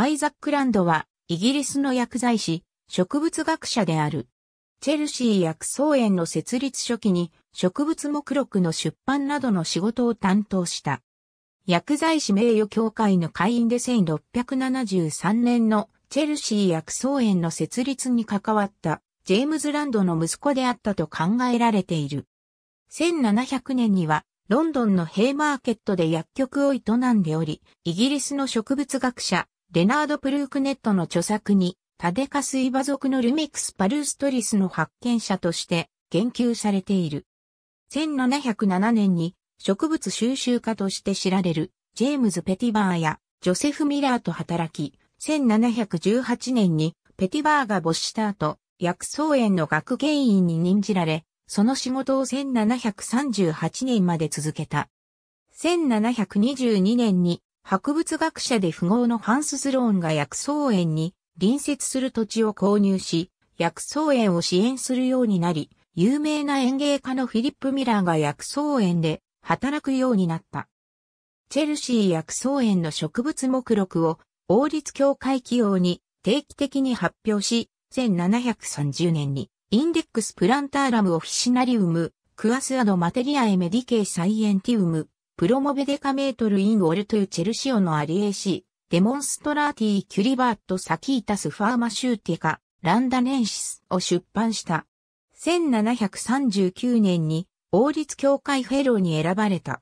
アイザック・ランドは、イギリスの薬剤師、植物学者である。チェルシー薬草園の設立初期に、植物目録の出版などの仕事を担当した。薬剤師名誉協会の会員で1673年のチェルシー薬草園の設立に関わったジェームズ・ランドの息子であったと考えられている。1700年にはロンドンのヘイマーケットで薬局を営んでおり、イギリスの植物学者、レナード・プルークネットの著作に、タデカスイバ族のルミクス・パルーストリスの発見者として言及されている。1707年に植物収集家として知られるジェームズ・ペティバーやジョセフ・ミラーと働き、1718年にペティバーが没した後、薬草園の学芸員に任じられ、その仕事を1738年まで続けた。1722年に博物学者で富豪のハンス・スローンが薬草園に隣接する土地を購入し、薬草園を支援するようになり、有名な園芸家のフィリップ・ミラーが薬草園で働くようになった。チェルシー薬草園の植物目録を王立協会企業に定期的に発表し、1730年にインデックスプランターラムオフィシナリウム、クアスアドマテリアエメディケイサイエンティウム、プロモベデカメートルインウォルトゥチェルシオのアリエーシー、デモンストラーティーキュリバットサキータスファーマシューティカ、ランダネンシスを出版した。1739年に王立教会フェローに選ばれた。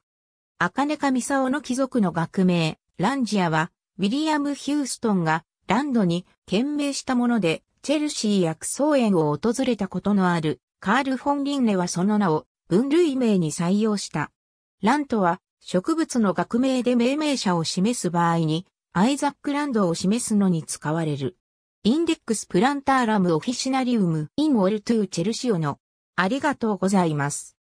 アカネカミサオの貴族の学名、ランジアは、ウィリアム・ヒューストンがランドに懸命したもので、チェルシー薬草園を訪れたことのあるカール・フォン・リンネはその名を分類名に採用した。ランとは植物の学名で命名者を示す場合に、アイザックランドを示すのに使われる。インデックスプランターラムオフィシナリウムインォルトゥーチェルシオのありがとうございます。